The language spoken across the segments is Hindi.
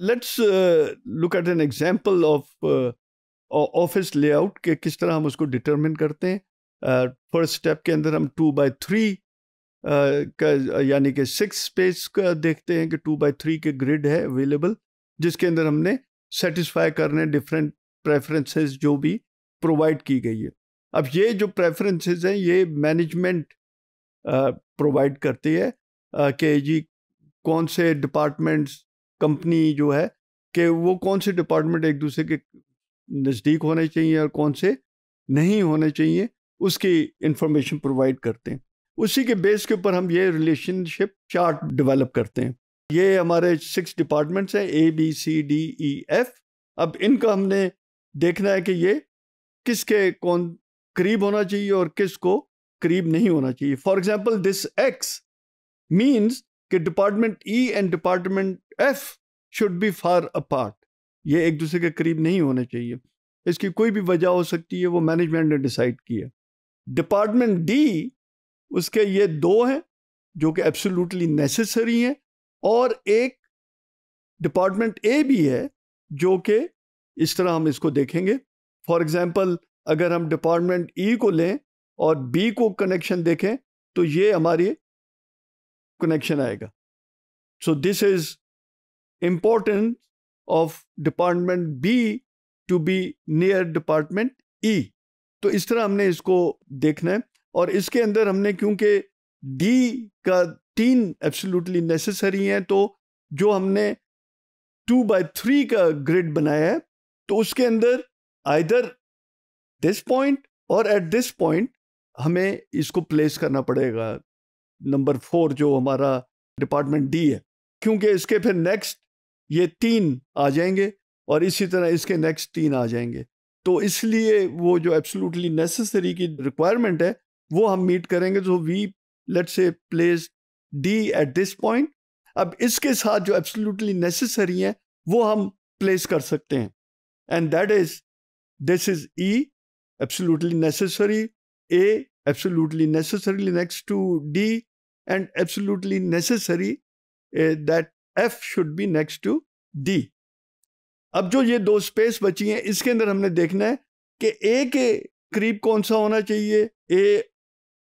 Let's look at an example of office layout के किस तरह हम उसको डिटरमिन करते हैं फर्स्ट uh, स्टेप के अंदर हम टू बाई थ्री का यानी कि सिक्स स्पेस का देखते हैं कि टू बाई थ्री के ग्रिड है अवेलेबल जिसके अंदर हमने सेटिस्फाई करने डिफरेंट प्रेफरेंसेस जो भी प्रोवाइड की गई है अब ये जो प्रेफरेंसेस हैं ये मैनेजमेंट प्रोवाइड करती है कि जी कौन से डिपार्टमेंट्स कंपनी जो है कि वो कौन से डिपार्टमेंट एक दूसरे के नज़दीक होने चाहिए और कौन से नहीं होने चाहिए उसकी इंफॉर्मेशन प्रोवाइड करते हैं उसी के बेस के ऊपर हम ये रिलेशनशिप चार्ट डेवलप करते हैं ये हमारे सिक्स डिपार्टमेंट्स हैं A B C D E F अब इनका हमने देखना है कि ये किसके कौन करीब होना चाहिए और किसको करीब नहीं होना चाहिए for example this X means कि department E e and department F should be far apart ये एक दूसरे के करीब नहीं होने चाहिए इसकी कोई भी वजह हो सकती है वो मैनेजमेंट ने डिसाइड किया डिपार्टमेंट डी उसके ये दो हैं जो कि एब्सोल्युटली नेसेसरी हैं और एक डिपार्टमेंट ए भी है जो कि इस तरह हम इसको देखेंगे फॉर एग्ज़ाम्पल अगर हम डिपार्टमेंट ई e को लें और बी को कनेक्शन देखें तो ये हमारी कनेक्शन आएगा so this is important of department B to be near department E तो इस तरह हमने इसको देखना है और इसके अंदर हमने क्योंकि डी का तीन एब्सोल्युटली नेसेसरी हैं तो जो हमने टू बाय थ्री का ग्रिड बनाया है तो उसके अंदर आइदर दिस पॉइंट और एट दिस पॉइंट हमें इसको प्लेस करना पड़ेगा नंबर फोर जो हमारा डिपार्टमेंट डी है क्योंकि इसके फिर नेक्स्ट ये तीन आ जाएंगे और इसी तरह इसके नेक्स्ट तीन आ जाएंगे तो इसलिए वो जो एब्सोलूटली नेसेसरी की रिक्वायरमेंट है वो हम मीट करेंगे जो we let say place D at this point अब इसके साथ जो एब्सोलूटली नेसेसरी हैं वो हम प्लेस कर सकते हैं and that is this is E absolutely necessary A absolutely necessarily next to D and absolutely necessary eh, that F should be next to D. अब जो ये दो स्पेस बची हैं इसके अंदर हमने देखना है कि ए के करीब कौन सा होना चाहिए A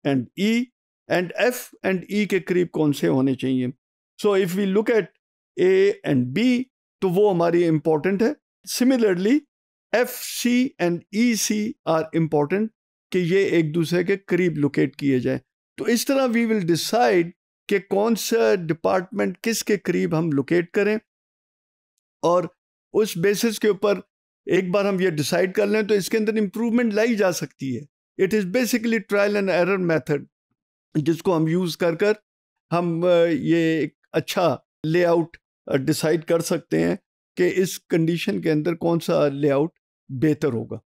and E and F and E के करीब कौन से होने चाहिए so if we look at A and B तो वो हमारी इम्पॉर्टेंट है similarly F C and E C are important कि ये एक दूसरे के करीब लोकेट किए जाए तो इस तरह वी विल डिसाइड कि कौन सा डिपार्टमेंट किसके करीब हम लोकेट करें और उस बेसिस के ऊपर एक बार हम ये डिसाइड कर लें तो इसके अंदर इम्प्रूवमेंट लाई जा सकती है it is basically trial and error method जिसको हम यूज़ कर कर हम ये एक अच्छा लेआउट डिसाइड कर सकते हैं कि इस कंडीशन के अंदर कौन सा लेआउट बेहतर होगा